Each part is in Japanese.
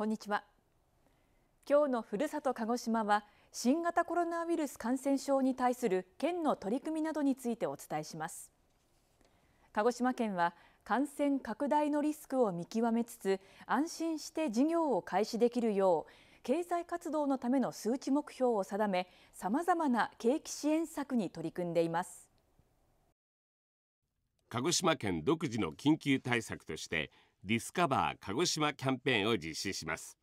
こんにちは今日のふるさと鹿児島は新型コロナウイルス感染症に対する県の取り組みなどについてお伝えします鹿児島県は感染拡大のリスクを見極めつつ安心して事業を開始できるよう経済活動のための数値目標を定め様々な景気支援策に取り組んでいます鹿児島県独自の緊急対策としてディスカバー鹿児島キャンペーンを実施します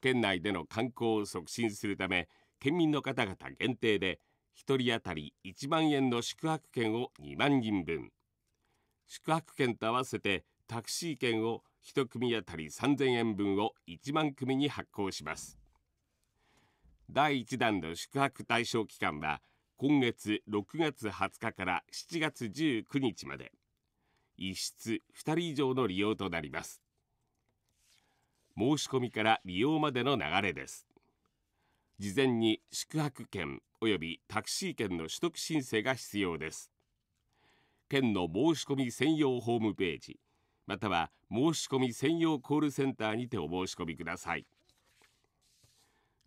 県内での観光を促進するため県民の方々限定で1人当たり1万円の宿泊券を2万人分宿泊券と合わせてタクシー券を1組当たり3000円分を1万組に発行します第1弾の宿泊対象期間は今月6月20日から7月19日まで。1室2人以上の利用となります申し込みから利用までの流れです事前に宿泊券及びタクシー券の取得申請が必要です県の申し込み専用ホームページまたは申し込み専用コールセンターにてお申し込みください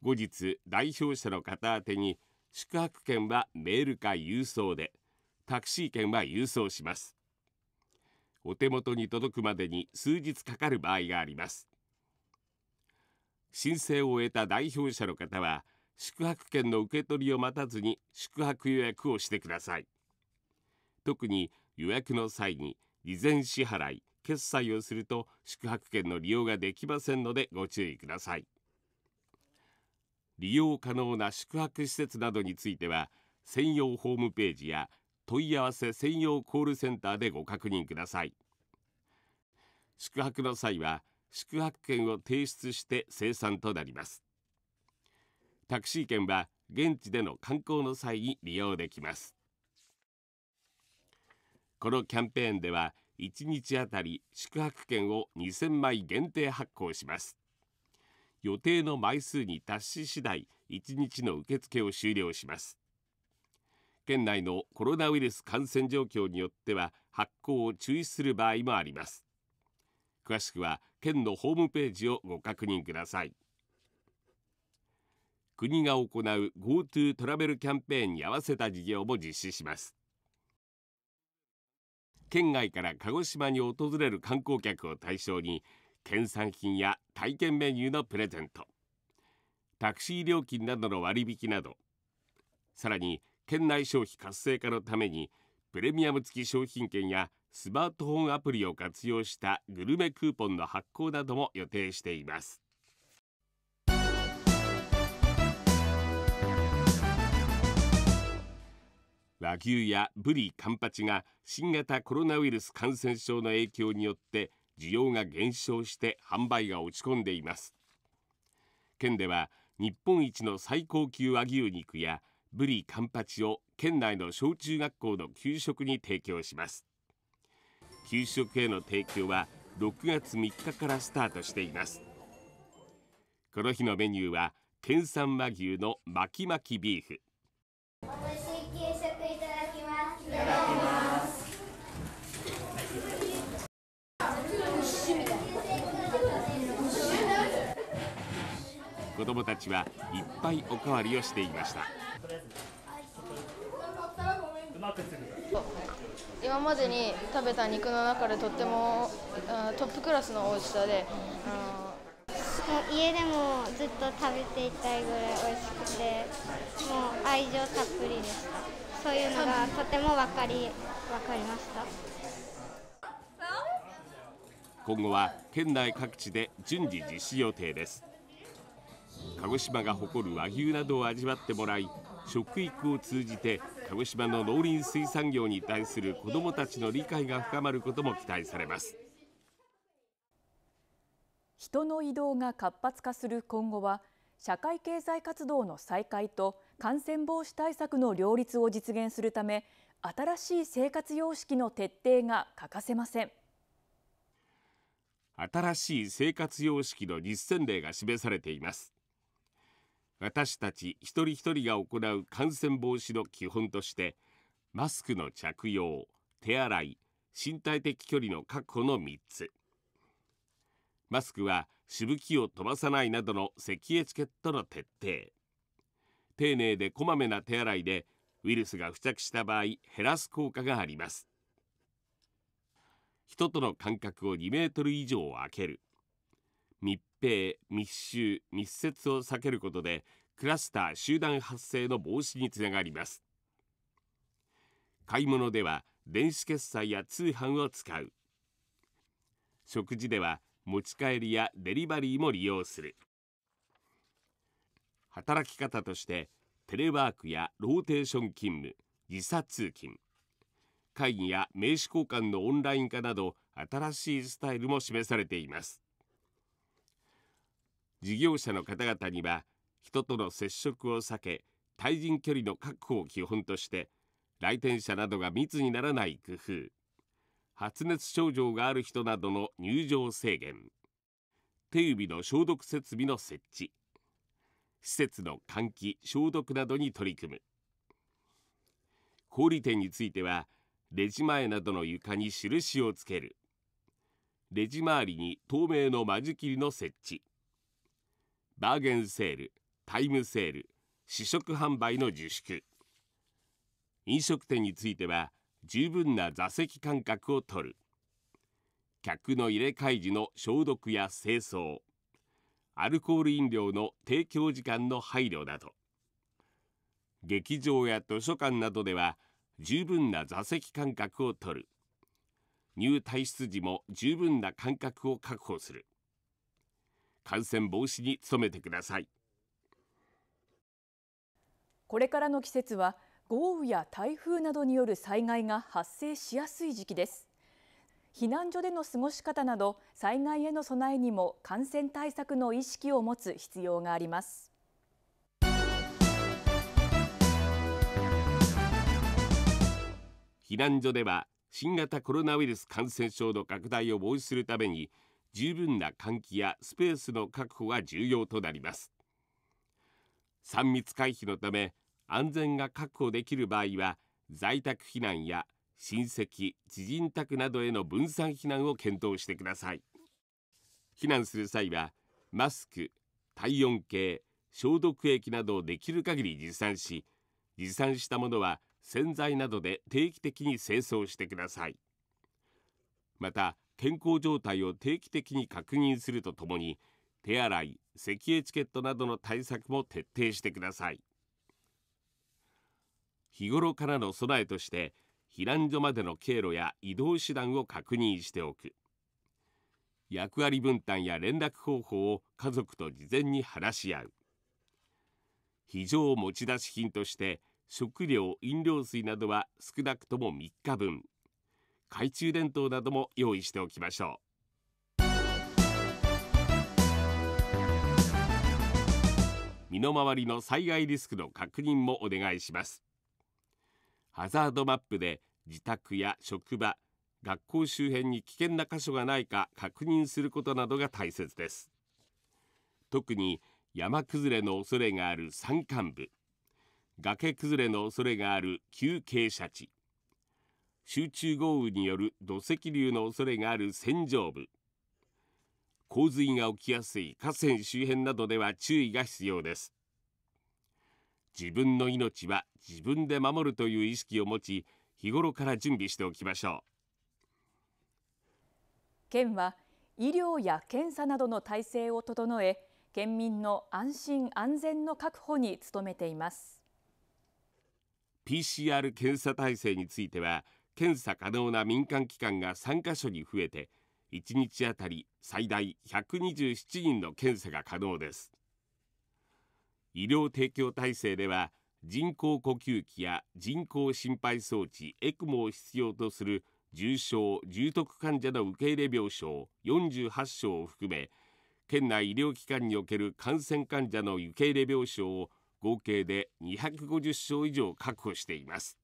後日代表者の方宛に宿泊券はメールか郵送でタクシー券は郵送しますお手元に届くまでに数日かかる場合があります申請を終えた代表者の方は宿泊券の受け取りを待たずに宿泊予約をしてください特に予約の際に事前支払い決済をすると宿泊券の利用ができませんのでご注意ください利用可能な宿泊施設などについては専用ホームページや問い合わせ専用コールセンターでご確認ください宿泊の際は宿泊券を提出して生産となりますタクシー券は現地での観光の際に利用できますこのキャンペーンでは1日あたり宿泊券を2000枚限定発行します予定の枚数に達し次第1日の受付を終了します県内のコロナウイルス感染状況によっては発行を中止する場合もあります詳しくは県のホームページをご確認ください国が行う GoTo トラベルキャンペーンに合わせた事業も実施します県外から鹿児島に訪れる観光客を対象に県産品や体験メニューのプレゼントタクシー料金などの割引などさらに県内消費活性化のためにプレミアム付き商品券やスマートフォンアプリを活用したグルメクーポンの発行なども予定しています和牛やブリ、カンパチが新型コロナウイルス感染症の影響によって需要が減少して販売が落ち込んでいます県では日本一の最高級和牛肉やブリカンパチを県内の小中学校の給食に提供します給食への提供は6月3日からスタートしていますこの日のメニューは県産和牛の巻き巻きビーフ子供たちはいっぱいおかわりをしていました今までに食べた肉の中でとってもトップクラスの美味しさで家でもずっと食べていたいぐらい美味しくてもう愛情たっぷりでしたそういうのがとても分かり分かりました今後は県内各地で順次実施予定です鹿児島が誇る和牛などを味わってもらい食育を通じて鹿児島の農林水産業に対する子どもたちの理解が深まることも期待されます人の移動が活発化する今後は社会経済活動の再開と感染防止対策の両立を実現するため新しい生活様式の徹底が欠かせません新しい生活様式の実践例が示されています私たち一人一人が行う感染防止の基本としてマスクの着用手洗い身体的距離の確保の3つマスクはしぶきを飛ばさないなどの咳エチケットの徹底丁寧でこまめな手洗いでウイルスが付着した場合減らす効果があります人との間隔を2メートル以上空ける密閉密集密接を避けることでクラスター集団発生の防止につながります買い物では電子決済や通販を使う食事では持ち帰りやデリバリーも利用する働き方としてテレワークやローテーション勤務時差通勤会議や名刺交換のオンライン化など新しいスタイルも示されています事業者の方々には人との接触を避け対人距離の確保を基本として来店者などが密にならない工夫発熱症状がある人などの入場制限手指の消毒設備の設置施設の換気消毒などに取り組む小売店についてはレジ前などの床に印をつけるレジ周りに透明の間仕切りの設置バーゲンセールタイムセール試食販売の自粛飲食店については十分な座席間隔を取る客の入れ替え時の消毒や清掃アルコール飲料の提供時間の配慮など劇場や図書館などでは十分な座席間隔を取る入退室時も十分な間隔を確保する感染防止に努めてくださいこれからの季節は豪雨や台風などによる災害が発生しやすい時期です避難所での過ごし方など災害への備えにも感染対策の意識を持つ必要があります避難所では新型コロナウイルス感染症の拡大を防止するために十分な換気やスペースの確保が重要となります3密回避のため安全が確保できる場合は在宅避難や親戚知人宅などへの分散避難を検討してください避難する際はマスク体温計消毒液などをできる限り持参し持参したものは洗剤などで定期的に清掃してくださいまた健康状態を定期的に確認するとともに手洗い、咳エチケットなどの対策も徹底してください日頃からの備えとして避難所までの経路や移動手段を確認しておく役割分担や連絡方法を家族と事前に話し合う非常持ち出し品として食料飲料水などは少なくとも3日分懐中電灯なども用意しておきましょう。身の回りの災害リスクの確認もお願いしますハザードマップで自宅や職場学校周辺に危険な箇所がないか確認することなどが大切です特に山崩れの恐れがある山間部崖崩れの恐れがある急傾斜地集中豪雨による土石流の恐れがある線上部洪水が起きやすい河川周辺などでは注意が必要です自分の命は自分で守るという意識を持ち日頃から準備しておきましょう県は医療や検査などの体制を整え県民の安心安全の確保に努めています PCR 検査体制については検査可能な民間機関が3カ所に増えて1日あたり最大127人の検査が可能です医療提供体制では人工呼吸器や人工心肺装置 ECMO を必要とする重症・重篤患者の受け入れ病床48床を含め県内医療機関における感染患者の受け入れ病床を合計で250床以上確保しています。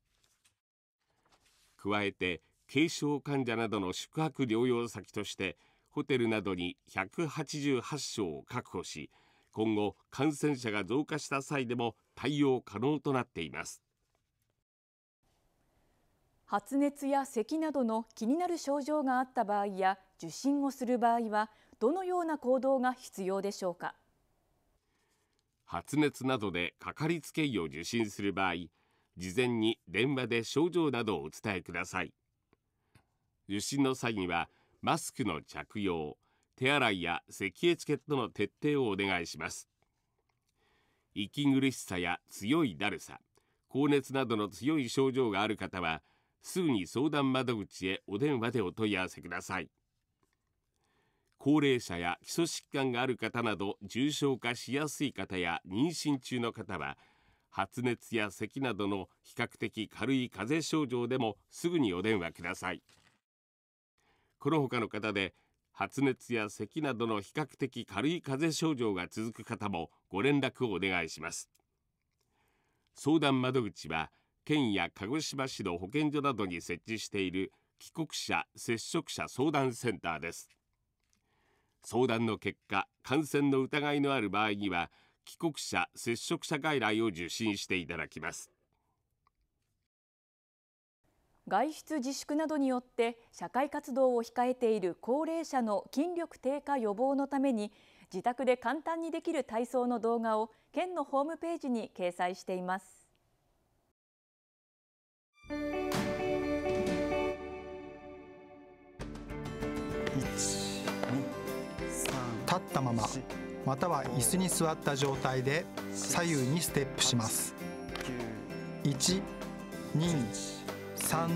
加えて軽症患者などの宿泊療養先としてホテルなどに188床を確保し今後感染者が増加した際でも対応可能となっています発熱や咳などの気になる症状があった場合や受診をする場合はどのような行動が必要でしょうか発熱などでかかりつけ医を受診する場合事前に電話で症状などをお伝えください受診の際にはマスクの着用手洗いや咳エチケットの徹底をお願いします息苦しさや強いだるさ高熱などの強い症状がある方はすぐに相談窓口へお電話でお問い合わせください高齢者や基礎疾患がある方など重症化しやすい方や妊娠中の方は発熱や咳などの比較的軽い風邪症状でもすぐにお電話くださいこの他の方で発熱や咳などの比較的軽い風邪症状が続く方もご連絡をお願いします相談窓口は県や鹿児島市の保健所などに設置している帰国者・接触者相談センターです相談の結果感染の疑いのある場合には帰国者・接触者外来を受診していただきます外出自粛などによって社会活動を控えている高齢者の筋力低下予防のために自宅で簡単にできる体操の動画を県のホームページに掲載しています。立ったまままたは椅子に座った状態で左右にステップします123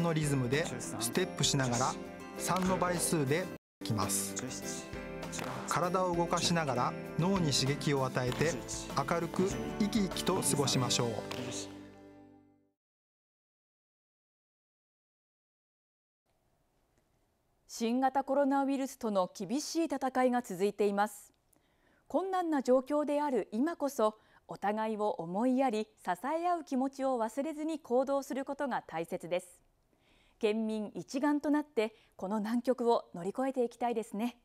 のリズムでステップしながら3の倍数でいきます体を動かしながら脳に刺激を与えて明るく生き生きと過ごしましょう新型コロナウイルスとの厳しい戦いが続いています。困難な状況である今こそお互いを思いやり支え合う気持ちを忘れずに行動することが大切です県民一丸となってこの難局を乗り越えていきたいですね